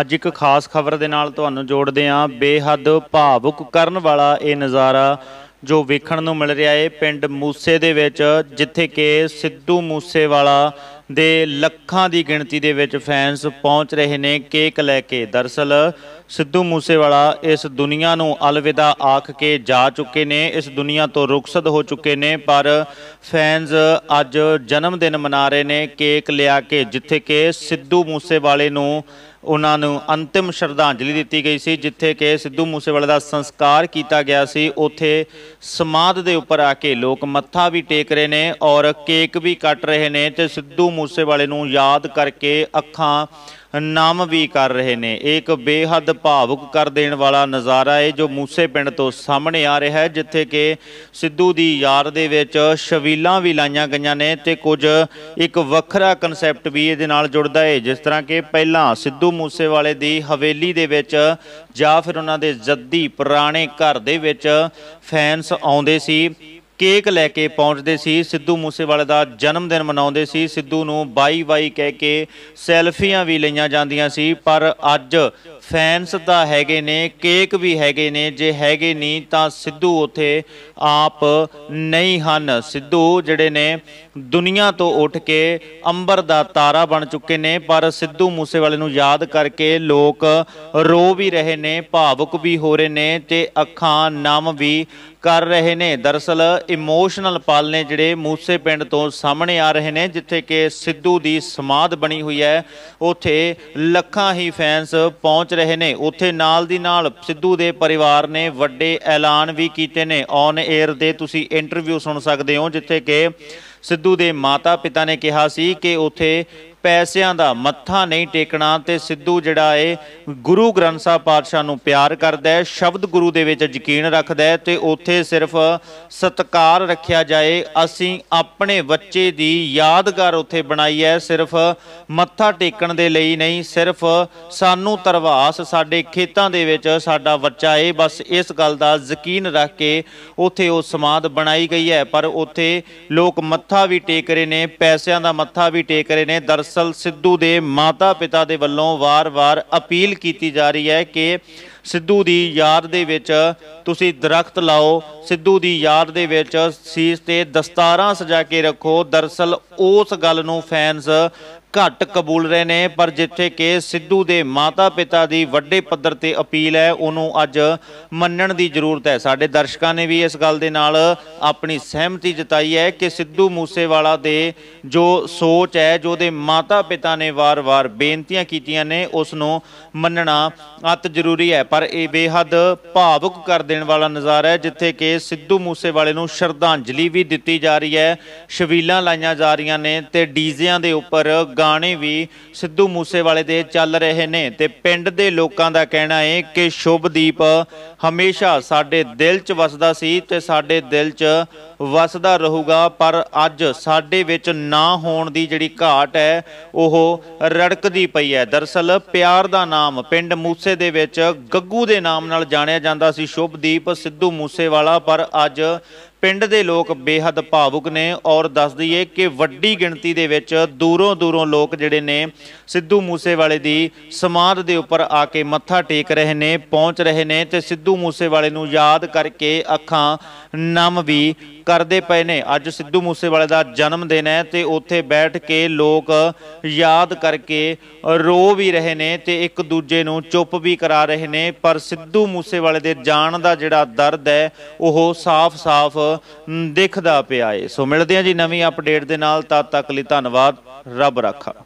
ਅੱਜ ਇੱਕ ਖਾਸ ਖਬਰ ਦੇ ਨਾਲ ਤੁਹਾਨੂੰ ਜੋੜਦੇ ਆਂ ਬੇਹੱਦ ਭਾਵੁਕ ਕਰਨ ਵਾਲਾ ਇਹ ਨਜ਼ਾਰਾ ਜੋ ਵੇਖਣ ਨੂੰ ਮਿਲ ਰਿਹਾ ਹੈ ਪਿੰਡ ਮੂਸੇ ਦੇ ਵਿੱਚ ਜਿੱਥੇ ਕਿ ਸਿੱਧੂ ਮੂਸੇ ਵਾਲਾ ਦੇ ਲੱਖਾਂ ਦੀ ਗਿਣਤੀ ਦੇ ਵਿੱਚ ਫੈਨਸ ਪਹੁੰਚ ਰਹੇ ਨੇ ਕੇਕ ਲੈ ਕੇ ਦਰਸਲ ਸਿੱਧੂ ਮੂਸੇਵਾਲਾ ਇਸ ਦੁਨੀਆ ਨੂੰ ਅਲਵਿਦਾ ਆਖ ਕੇ ਜਾ ਚੁੱਕੇ ਨੇ ਇਸ ਦੁਨੀਆ ਤੋਂ ਰੁਖਸਤ ਹੋ ਚੁੱਕੇ ਨੇ ਪਰ ਫੈਨਸ ਅੱਜ ਜਨਮ ਦਿਨ ਮਨਾ ਰਹੇ ਨੇ ਕੇਕ ਲਿਆ ਕੇ ਜਿੱਥੇ ਕਿ ਸਿੱਧੂ ਮੂਸੇਵਾਲੇ ਨੂੰ ਉਹਨਾਂ ਨੂੰ ਅੰਤਿਮ ਸ਼ਰਧਾਂਜਲੀ ਦਿੱਤੀ ਗਈ ਸੀ ਜਿੱਥੇ ਕਿ ਸਿੱਧੂ ਮੂਸੇਵਾਲੇ ਦਾ ਸੰਸਕਾਰ ਕੀਤਾ ਗਿਆ ਸੀ ਉੱਥੇ ਸਮਾਧ ਦੇ ਉੱਪਰ ਆ ਕੇ ਲੋਕ ਮੱਥਾ ਵੀ ਟੇਕ ਰਹੇ ਨੇ ਔਰ ਕੇਕ ਵੀ ਕੱਟ ਰਹੇ ਨੇ ਤੇ ਸਿੱਧੂ ਮੂਸੇਵਾਲੇ ਨੂੰ ਯਾਦ ਕਰਕੇ ਅੱਖਾਂ ਨਾਮ ਵੀ ਕਰ ਰਹੇ ਨੇ ਇੱਕ ਬੇਹੱਦ ਭਾਵੁਕ ਕਰ ਦੇਣ ਵਾਲਾ ਨਜ਼ਾਰਾ ਹੈ ਜੋ ਮੂਸੇ ਪਿੰਡ ਤੋਂ ਸਾਹਮਣੇ ਆ ਰਿਹਾ ਹੈ ਜਿੱਥੇ ਕਿ ਸਿੱਧੂ ਦੀ ਯਾਰ ਦੇ ਵਿੱਚ ਸ਼ਵੀਲਾਂ ਵੀ ਲਾਈਆਂ ਗਈਆਂ ਨੇ ਤੇ ਕੁਝ ਇੱਕ ਵੱਖਰਾ ਕਨਸੈਪਟ ਵੀ ਇਹਦੇ ਨਾਲ ਜੁੜਦਾ ਹੈ ਜਿਸ ਤਰ੍ਹਾਂ ਕਿ ਪਹਿਲਾਂ ਸਿੱਧੂ ਮੂਸੇਵਾਲੇ ਦੀ ਹਵੇਲੀ ਦੇ ਵਿੱਚ ਜਾਂ ਫਿਰ ਉਹਨਾਂ ਦੇ ਜੱਦੀ ਪੁਰਾਣੇ ਘਰ ਦੇ ਵਿੱਚ ਫੈਨਸ ਆਉਂਦੇ ਸੀ ਕੇਕ ਲੈ ਕੇ ਪਹੁੰਚਦੇ ਸੀ ਸਿੱਧੂ ਮੂਸੇਵਾਲੇ ਦਾ ਜਨਮ ਦਿਨ ਮਨਾਉਂਦੇ ਸੀ ਸਿੱਧੂ ਨੂੰ ਬਾਈ ਬਾਈ ਕਹਿ ਕੇ ਸੈਲਫੀਆਂ ਵੀ ਲਈਆਂ ਜਾਂਦੀਆਂ ਸੀ ਪਰ ਅੱਜ ਫੈਨਸ ਦਾ ਹੈਗੇ ਨੇ ਕੇਕ ਵੀ ਹੈਗੇ ਨੇ ਜੇ ਹੈਗੇ ਨਹੀਂ ਤਾਂ ਸਿੱਧੂ ਉਥੇ ਆਪ ਨਹੀਂ ਹਨ ਸਿੱਧੂ ਜਿਹੜੇ ਨੇ ਦੁਨੀਆ ਤੋਂ ਉੱਠ ਕੇ ਅੰਬਰ ਦਾ ਤਾਰਾ ਬਣ ਚੁੱਕੇ ਨੇ ਪਰ ਸਿੱਧੂ ਮੂਸੇਵਾਲੇ ਨੂੰ ਯਾਦ ਕਰਕੇ ਲੋਕ ਰੋ ਵੀ ਰਹੇ ਨੇ ਭਾਵੁਕ ਵੀ ਹੋ ਰਹੇ ਨੇ ਤੇ ਅੱਖਾਂ ਨਮ ਵੀ ਕਰ ਰਹੇ ਨੇ ਦਰਸਲ ਇਮੋਸ਼ਨਲ ਪਲ ਨੇ ਜਿਹੜੇ ਮੂਸੇ ਪਿੰਡ ਤੋਂ ਸਾਹਮਣੇ ਆ ਰਹੇ ਨੇ ਜਿੱਥੇ ਕਿ ਸਿੱਧੂ ਦੀ ਸਮਾਦ ਬਣੀ ਹੋਈ ਹੈ ਉਥੇ ਲੱਖਾਂ ਹੀ ਫੈਨਸ ਪਹੁੰਚ ਰਹੇ ਨੇ ਉਥੇ ਨਾਲ ਦੀ ਨਾਲ ਸਿੱਧੂ ਦੇ ਪਰਿਵਾਰ ਨੇ ਵੱਡੇ ਐਲਾਨ ਵੀ ਕੀਤੇ ਨੇ ਔਨ 에ਅਰ ਦੇ ਤੁਸੀਂ ਇੰਟਰਵਿਊ ਸੁਣ ਸਕਦੇ ਹੋ ਜਿੱਥੇ ਕਿ ਸਿੱਧੂ ਦੇ ਮਾਤਾ-ਪਿਤਾ ਨੇ ਕਿਹਾ ਸੀ ਕਿ ਉਥੇ ਪੈਸਿਆਂ ਦਾ ਮੱਥਾ ਨਹੀਂ ਟੇਕਣਾ ਤੇ ਸਿੱਧੂ ਜਿਹੜਾ ਏ ਗੁਰੂ ਗ੍ਰੰਥ ਸਾਹਿਬ ਪਾਤਸ਼ਾਹ ਨੂੰ ਪਿਆਰ ਕਰਦਾ ਹੈ ਸ਼ਬਦ ਗੁਰੂ ਦੇ ਵਿੱਚ ਯਕੀਨ ਰੱਖਦਾ ਹੈ ਤੇ ਉਥੇ ਸਿਰਫ ਸਤਕਾਰ ਰੱਖਿਆ ਜਾਏ ਅਸੀਂ ਆਪਣੇ ਬੱਚੇ ਦੀ ਯਾਦਗਾਰ ਉਥੇ ਬਣਾਈ ਹੈ ਸਿਰਫ ਮੱਥਾ ਟੇਕਣ ਦੇ ਲਈ ਨਹੀਂ ਸਿਰਫ ਸਾਨੂੰ ਤਰਵਾਸ ਸਾਡੇ ਖੇਤਾਂ ਦੇ ਵਿੱਚ ਸਾਡਾ ਬੱਚਾ ਏ ਬਸ ਇਸ ਗੱਲ ਦਾ ਯਕੀਨ ਰੱਖ ਕੇ ਉਥੇ ਉਹ ਸਮਾਦ ਬਣਾਈ ਗਈ ਹੈ ਪਰ ਉਥੇ ਲੋਕ ਮੱਥਾ ਮੱਥਾ ਵੀ ਟੇਕ ਰਹੇ ਨੇ ਪੈਸਿਆਂ ਦਾ ਮੱਥਾ ਵੀ ਟੇਕ ਰਹੇ ਨੇ ਦਰਸਲ ਸਿੱਧੂ ਦੇ ਮਾਤਾ ਪਿਤਾ ਦੇ ਵੱਲੋਂ ਵਾਰ-ਵਾਰ ਅਪੀਲ ਕੀਤੀ ਜਾ ਰਹੀ ਹੈ ਕਿ ਸਿੱਧੂ ਦੀ ਯਾਦ ਦੇ ਵਿੱਚ ਤੁਸੀਂ ਦਰਖਤ ਲਾਓ ਸਿੱਧੂ ਦੀ ਯਾਦ ਦੇ ਵਿੱਚ ਸੀਸ ਤੇ ਦਸਤਾਰਾਂ ਸਜਾ ਕੇ ਰੱਖੋ ਦਰਸਲ ਉਸ ਗੱਲ ਨੂੰ ਫੈਨਸ ਘੱਟ ਕਬੂਲ ਰਹੇ ਨੇ ਪਰ ਜਿੱਥੇ ਕਿ ਸਿੱਧੂ ਦੇ ਮਾਤਾ-ਪਿਤਾ ਦੀ ਵੱਡੇ ਪੱਧਰ ਤੇ ਅਪੀਲ ਹੈ ਉਹਨੂੰ ਅੱਜ ਮੰਨਣ ਦੀ ਜ਼ਰੂਰਤ ਹੈ ਸਾਡੇ ਦਰਸ਼ਕਾਂ ਨੇ ਵੀ ਇਸ ਗੱਲ ਦੇ ਨਾਲ ਆਪਣੀ ਸਹਿਮਤੀ ਜਤਾਈ ਹੈ ਕਿ ਸਿੱਧੂ ਮੂਸੇਵਾਲਾ ਦੇ ਜੋ ਸੋਚ ਹੈ ਜੋ ਦੇ ਮਾਤਾ-ਪਿਤਾ ਨੇ ਵਾਰ-ਵਾਰ ਬੇਨਤੀਆਂ ਕੀਤੀਆਂ ਨੇ ਉਸ ਨੂੰ ਮੰਨਣਾ ਅਤ ਜ਼ਰੂਰੀ ਹੈ ਪਰ ਇਹ ਬੇਹੱਦ ਭਾਵੁਕ ਕਰ ਦੇਣ ਵਾਲਾ ਨਜ਼ਾਰਾ ਹੈ ਜਿੱਥੇ ਕਿ ਸਿੱਧੂ ਮੂਸੇਵਾਲੇ ਨੂੰ ਸ਼ਰਧਾਂਜਲੀ ਵੀ ਦਿੱਤੀ ਜਾ ਰਹੀ ਹੈ ਸ਼ਵੀਲਾਂ ਲਾਈਆਂ ਜਾ ਰਹੀਆਂ ਨੇ ਤੇ ਡੀਜ਼ਿਆਂ ਦੇ ਉੱਪਰ ਗਾਣੇ ਵੀ ਸਿੱਧੂ ਮੂਸੇਵਾਲੇ ਦੇ ਚੱਲ ਰਹੇ ਨੇ ਤੇ ਪਿੰਡ ਦੇ ਲੋਕਾਂ ਦਾ ਕਹਿਣਾ ਹੈ ਕਿ ਸ਼ੁਭਦੀਪ ਹਮੇਸ਼ਾ ਸਾਡੇ ਦਿਲ 'ਚ ਵਸਦਾ ਸੀ ਤੇ ਸਾਡੇ ਦਿਲ 'ਚ ਵਸਦਾ ਰਹੂਗਾ ਪਰ ਅੱਜ ਸਾਡੇ ਵਿੱਚ ਨਾ ਹੋਣ ਦੀ ਜਿਹੜੀ ਘਾਟ ਹੈ ਉਹ ਰੜਕਦੀ ਪਈ ਹੈ ਦਰਸਲ ਪਿਆਰ ਦਾ ਨਾਮ ਪਿੰਡ ਮੂਸੇ ਦੇ ਵਿੱਚ ਗੱਗੂ ਦੇ ਨਾਮ ਨਾਲ ਜਾਣਿਆ ਜਾਂਦਾ ਸੀ ਸ਼ੁਭਦੀਪ ਸਿੱਧੂ ਮੂਸੇਵਾਲਾ ਪਰ ਅੱਜ ਪਿੰਡ ਦੇ ਲੋਕ ਬੇਹੱਦ ਭਾਵੁਕ ਨੇ ਔਰ ਦੱਸ ਦਈਏ ਕਿ ਵੱਡੀ ਗਿਣਤੀ ਦੇ ਵਿੱਚ ਦੂਰੋਂ ਦੂਰੋਂ ਲੋਕ ਜਿਹੜੇ ਨੇ ਸਿੱਧੂ ਮੂਸੇਵਾਲੇ ਦੀ ਸਮਾਧ ਦੇ ਉੱਪਰ ਆ ਕੇ ਮੱਥਾ ਟੇਕ ਰਹੇ ਨੇ ਪਹੁੰਚ ਰਹੇ ਨੇ ਤੇ ਸਿੱਧੂ ਮੂਸੇਵਾਲੇ ਨੂੰ ਯਾਦ ਕਰਕੇ ਅੱਖਾਂ ਨਮ ਵੀ ਕਰਦੇ ਪਏ ਨੇ ਅੱਜ ਸਿੱਧੂ ਮੂਸੇਵਾਲੇ ਦਾ ਜਨਮ ਦਿਨ ਹੈ ਤੇ ਉੱਥੇ ਬੈਠ ਕੇ ਲੋਕ ਯਾਦ ਕਰਕੇ ਰੋ ਵੀ ਰਹੇ ਨੇ ਤੇ ਇੱਕ ਦੂਜੇ ਨੂੰ ਚੁੱਪ ਵੀ ਕਰਾ ਰਹੇ ਨੇ ਪਰ ਸਿੱਧੂ ਮੂਸੇਵਾਲੇ ਦੇ ਜਾਣ ਦਾ ਜਿਹੜਾ ਦਰਦ ਹੈ ਉਹ ਸਾਫ਼-ਸਾਫ਼ ਦਿਖਦਾ ਪਿਆ ਏ ਸੋ ਮਿਲਦੇ ਆ ਜੀ ਨਵੀਂ ਅਪਡੇਟ ਦੇ ਨਾਲ ਤਦ ਤੱਕ ਲਈ ਧੰਨਵਾਦ ਰੱਬ ਰਾਖਾ